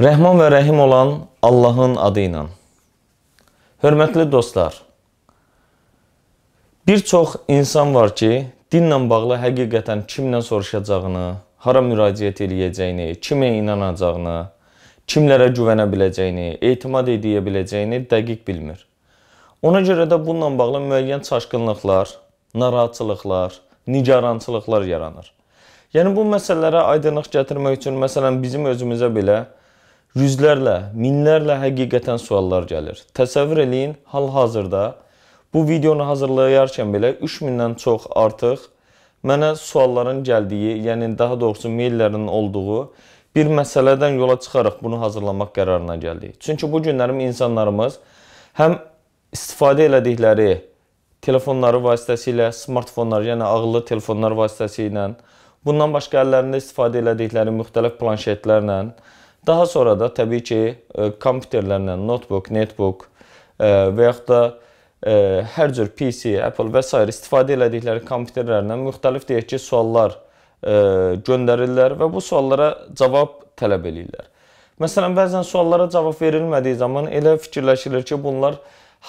Rəhman və rəhim olan Allahın adı ilə. Hörmətli dostlar, bir çox insan var ki, dinlə bağlı həqiqətən kimlə soruşacağını, hara müraciət eləyəcəyini, kimə inanacağını, kimlərə güvənə biləcəyini, etimad edə biləcəyini dəqiq bilmir. Ona görə də bununla bağlı müəyyən çaşqınlıqlar, narahatçılıqlar, nigarançılıqlar yaranır. Yəni bu məsələlərə aydınlıq gətirmək üçün məsələn bizim özümüzə belə yüzlərlə, minlərlə həqiqətən suallar gəlir. Təsəvvür eləyin, hal-hazırda bu videonu hazırlayarkən belə 3000-dən çox artıq mənə sualların gəldiyi, yəni daha doğrusu maillərin olduğu bir məsələdən yola çıxaraq bunu hazırlamaq qərarına gəldik. Çünki bu günlərim insanlarımız həm istifadə elədikləri telefonları vasitəsilə, smartfonlar, yəni ağıllı telefonlar vasitəsilə, bundan başqa əllərində istifadə elədikləri müxtəlif planşetlərlə Daha sonra da təbii ki, e, kompüterlərlə notebook, netbook e, və yaxud da e, hər cür PC, Apple və s. istifadə elədikləri kompüterlərlə müxtəlif deyək ki, suallar göndərirlər və bu suallara cavab tələb eləyirlər. Məsələn, bəzən suallara cavab verilmədiyi zaman elə fikirləşilir ki, bunlar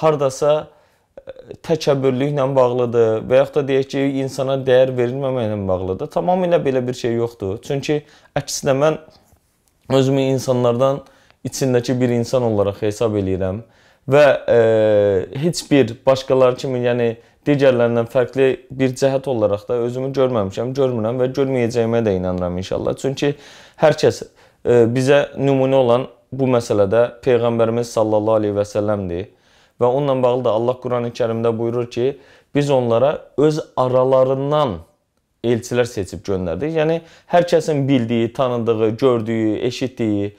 hardasa təkəbbürlüklə bağlıdır və yaxud da deyək ki, insana dəyər verilməməklə bağlıdır. Tamamilə belə bir şey yoxdur. Çünki əksinə mən özümü insanlardan içindəki bir insan olaraq hesab eləyirəm və e, heç bir başqaları kimi, yəni digərlərindən fərqli bir cəhət olaraq da özümü görməmişəm, görmürəm və görməyəcəyimə də inanıram inşallah. Çünki hər kəs e, bizə nümunə olan bu məsələdə peyğəmbərimiz sallallahu alayhi və səlləmdir. Və onunla bağlı da Allah Qurani-Kərimdə buyurur ki, biz onlara öz aralarından elçilər seçib göndərdik. Yəni hər kəsin bildiyi, tanıdığı, gördüyü, eşitdiyi,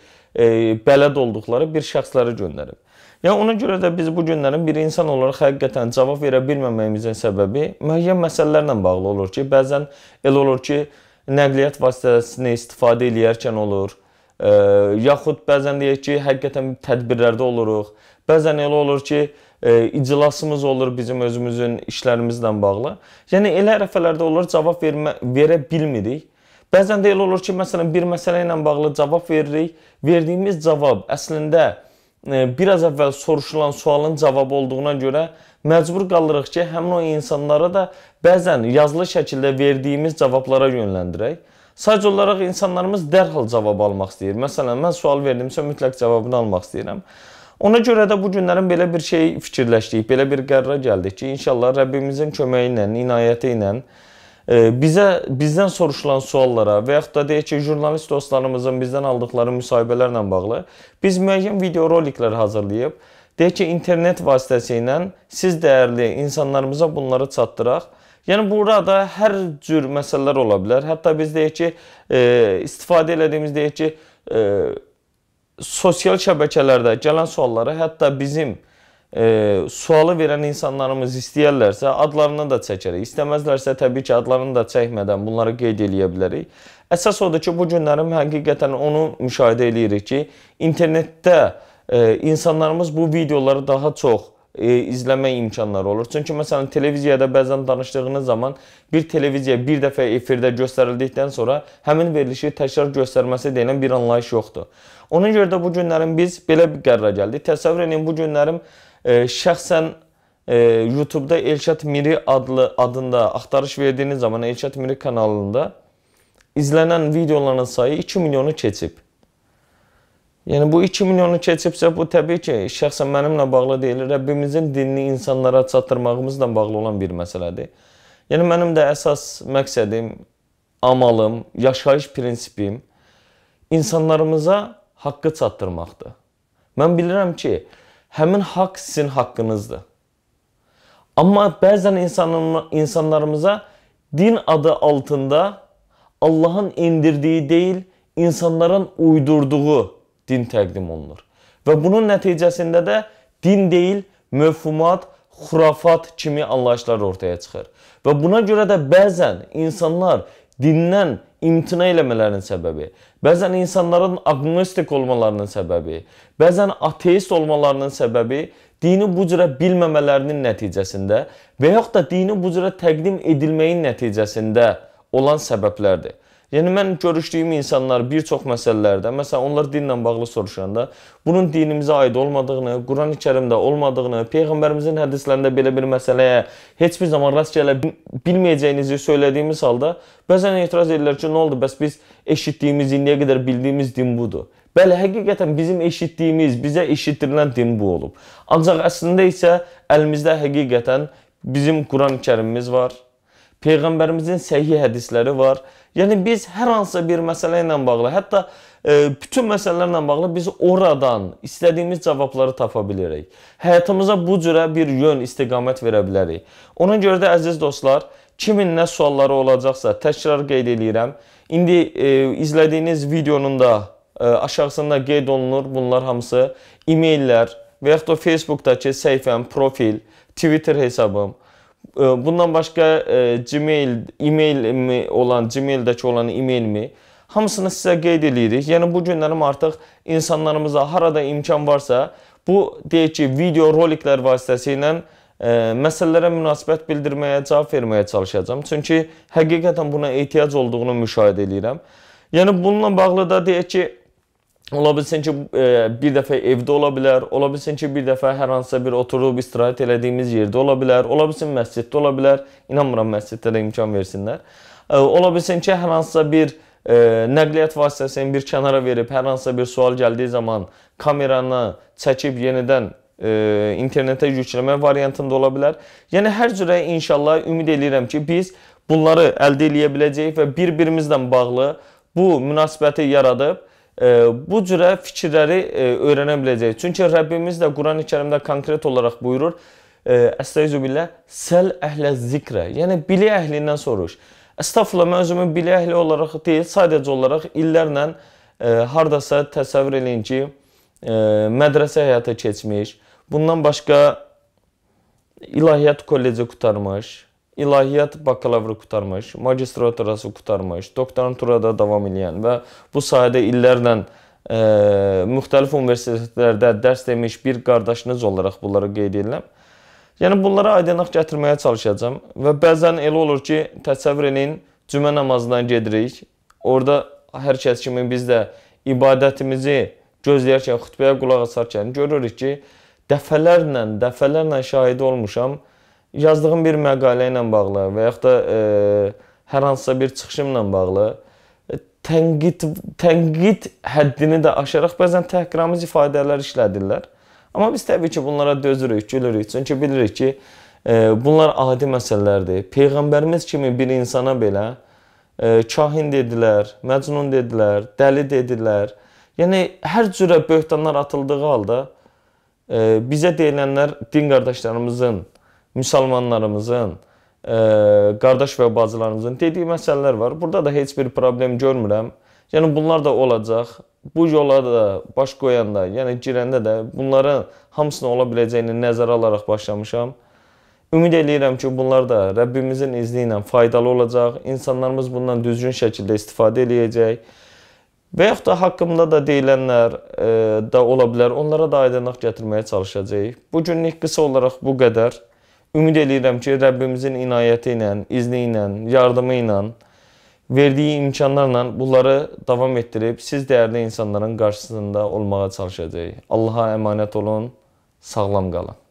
e, bələd olduqları bir şəxsləri göndərib. Yəni ona görə də biz bu günlərin bir insan olaraq həqiqətən cavab verə bilməməyimizin səbəbi müəyyən məsələlərlə bağlı olur ki, bəzən elə olur ki, nəqliyyat vasitəsini istifadə edərkən olur, e, yaxud bəzən deyək ki, həqiqətən tədbirlərdə oluruq. Bəzən elə olur ki, e, iclasımız olur bizim özümüzün işlərimizlə bağlı. Yəni elə ərəfələrdə olur, cavab vermə, verə bilmirik. Bəzən də elə olur ki, məsələn bir məsələ ilə bağlı cavab veririk. Verdiyimiz cavab əslində e, biraz əvvəl soruşulan sualın cavabı olduğuna görə məcbur qalırıq ki, həmin o insanlara da bəzən yazılı şəkildə verdiyimiz cavablara yönləndirək. Sadəcə olaraq insanlarımız dərhal cavab almaq istəyir. Məsələn, mən sual verdimsə mütləq cavabını almaq istəyirəm. Ona görə də bu günlərin belə bir şey fikirləşdik, belə bir qərara gəldik ki, inşallah Rəbbimizin köməyi ilə, inayəti ilə e, bizə bizdən soruşulan suallara və yaxud da deyək ki, jurnalist dostlarımızın bizdən aldıqları müsahibələrlə bağlı biz müəyyən video roliklər hazırlayıb, deyək ki, internet vasitəsilə siz dəyərli insanlarımıza bunları çatdıraq. Yəni burada hər cür məsələlər ola bilər. Hətta biz deyək ki, e, istifadə elədiyimiz deyək ki, e, sosial şəbəkələrdə gələn suallara hətta bizim e, sualı verən insanlarımız istəyərlərsə adlarını da çəkərik. İstəməzlərsə təbii ki, adlarını da çəkmədən bunları qeyd eləyə bilərik. Əsas odur ki, bu günlərim həqiqətən onu müşahidə eləyirik ki, internetdə e, insanlarımız bu videoları daha çox e, izləmək imkanları olur. Çünki məsələn televiziyada bəzən danışdığınız zaman bir televiziya bir dəfə efirdə göstərildikdən sonra həmin verilişi təkrar göstərməsi deyilən bir anlayış yoxdur. Ona görə də bu günlərin biz belə bir qərara gəldik. Təsəvvür edin bu günlərim e, şəxsən e, YouTube-da Elşad Miri adlı adında axtarış verdiyiniz zaman Elşad Miri kanalında izlənən videoların sayı 2 milyonu keçib. Yəni bu 2 milyonu keçibsə bu təbii ki, şəxsən mənimlə bağlı deyil, Rəbbimizin dinini insanlara çatdırmağımızla bağlı olan bir məsələdir. Yəni mənim də əsas məqsədim, amalım, yaşayış prinsipim insanlarımıza haqqı çatdırmaqdır. Mən bilirəm ki, həmin haqq sizin haqqınızdır. Amma bəzən insanın, insanlarımıza din adı altında Allahın indirdiyi deyil, insanların uydurduğu din təqdim olunur. Və bunun nəticəsində də din deyil, mövhumat, xurafat kimi anlayışlar ortaya çıxır. Və buna görə də bəzən insanlar dindən imtina eləmələrinin səbəbi, bəzən insanların agnostik olmalarının səbəbi, bəzən ateist olmalarının səbəbi dini bu cürə bilməmələrinin nəticəsində və yaxud da dini bu cürə təqdim edilməyin nəticəsində olan səbəblərdir. Yəni mən görüşdüyüm insanlar bir çox məsələlərdə, məsələn onlar dinlə bağlı soruşanda, bunun dinimizə aid olmadığını, Qurani-Kərimdə olmadığını, peyğəmbərimizin hədislərində belə bir məsələyə heç bir zaman rast gələ bilməyəcəyinizi söylədiyimiz halda bəzən etiraz edirlər ki, nə oldu? Bəs biz eşitdiyimiz, indiyə qədər bildiyimiz din budur. Bəli, həqiqətən bizim eşitdiyimiz, bizə eşitdirilən din bu olub. Ancaq əslində isə əlimizdə həqiqətən bizim Quran-Kərimimiz var. Peyğəmbərimizin səhih hədisləri var. Yəni biz hər hansısa bir məsələ ilə bağlı, hətta e, bütün məsələlərlə bağlı biz oradan istədiyimiz cavabları tapa bilərik. Həyatımıza bu cürə bir yön, istiqamət verə bilərik. Ona görə də əziz dostlar, kimin nə sualları olacaqsa təkrar qeyd eləyirəm. İndi e, izlədiyiniz videonun da e, aşağısında qeyd olunur bunlar hamısı. E-maillər və yaxud da Facebookdakı səhifəm, profil, Twitter hesabım Bundan başqa e, Gmail, e-mailimi olan, Gmail-dəki olan e-mailimi hamısını sizə qeyd eləyirik. Yəni bu günlərim artıq insanlarımıza harada imkan varsa, bu deyək ki, video roliklər vasitəsilə e, məsələlərə münasibət bildirməyə, cavab verməyə çalışacağam. Çünki həqiqətən buna ehtiyac olduğunu müşahidə edirəm. Yəni bununla bağlı da deyək ki, Ola bilsin ki, e, bir dəfə evdə ola bilər, ola bilsin ki, bir dəfə hər hansısa bir oturub istirahət elədiyimiz yerdə ola bilər, ola bilsin məsciddə ola bilər. İnanmıram məsciddə də imkan versinlər. E, ola bilsin ki, hər hansısa bir e, nəqliyyat vasitəsini bir kənara verib, hər hansısa bir sual gəldiyi zaman kameranı çəkib yenidən internetə yükləmə variantında ola bilər. Yəni hər cürə inşallah ümid eləyirəm ki, biz bunları əldə eləyə biləcəyik və bir-birimizlə bağlı bu münasibəti yaradıb bu cürə fikirləri e, öyrənə biləcəyik. Çünki Rəbbimiz də Qurani-Kərimdə konkret olaraq buyurur: e, Əstəizu billah, səl əhlə zikrə. Yəni bilik əhlindən soruş. Əstəğfurullah, mən özümü bilik əhli olaraq deyil, sadəcə olaraq illərlə e, hardasa təsəvvür eləyin ki, mədrəsə həyata keçmiş, bundan başqa İlahiyyat kolleci qurtarmış, İlahiyyat bakalavr qutarmış, magistraturası qutarmış, doktoranturada davam edən və bu sahədə illərlə ə, e, müxtəlif universitetlərdə dərs demiş bir qardaşınız olaraq bunları qeyd edirəm. Yəni bunlara aydınlıq gətirməyə çalışacağam və bəzən elə olur ki, təsəvvür eləyin, cümə namazından gedirik. Orda hər kəs kimi biz də ibadətimizi gözləyərkən, xutbəyə qulaq asarkən görürük ki, dəfələrlə, dəfələrlə şahid olmuşam yazdığım bir məqalə ilə bağlı və yaxud da e, hər hansısa bir çıxışımla bağlı e, tənqid tənqid həddini də aşaraq bəzən təhqiramiz ifadələr işlədirlər. Amma biz təbii ki, bunlara dözürük, gülürük, çünki bilirik ki, e, bunlar adi məsələlərdir. Peyğəmbərimiz kimi bir insana belə e, kahin dedilər, məcnun dedilər, dəli dedilər. Yəni hər cürə böhtanlar atıldığı halda bizə deyilənlər din qardaşlarımızın müsəlmanlarımızın, ə, e, qardaş və bacılarımızın dediyi məsələlər var. Burada da heç bir problem görmürəm. Yəni bunlar da olacaq. Bu yola da baş qoyanda, yəni girəndə də bunların hamısının ola biləcəyini nəzərə alaraq başlamışam. Ümid eləyirəm ki, bunlar da Rəbbimizin izni ilə faydalı olacaq. İnsanlarımız bundan düzgün şəkildə istifadə eləyəcək. Və yaxud da haqqımda da deyilənlər e, də ola bilər. Onlara da aydınlıq gətirməyə çalışacağıq. Bu günlük qısa olaraq bu qədər. Ümid eləyirəm ki, Rəbbimizin inayəti ilə, izni ilə, yardımı ilə, verdiyi imkanlarla bunları davam etdirib siz dəyərli insanların qarşısında olmağa çalışacağıq. Allaha əmanət olun, sağlam qalın.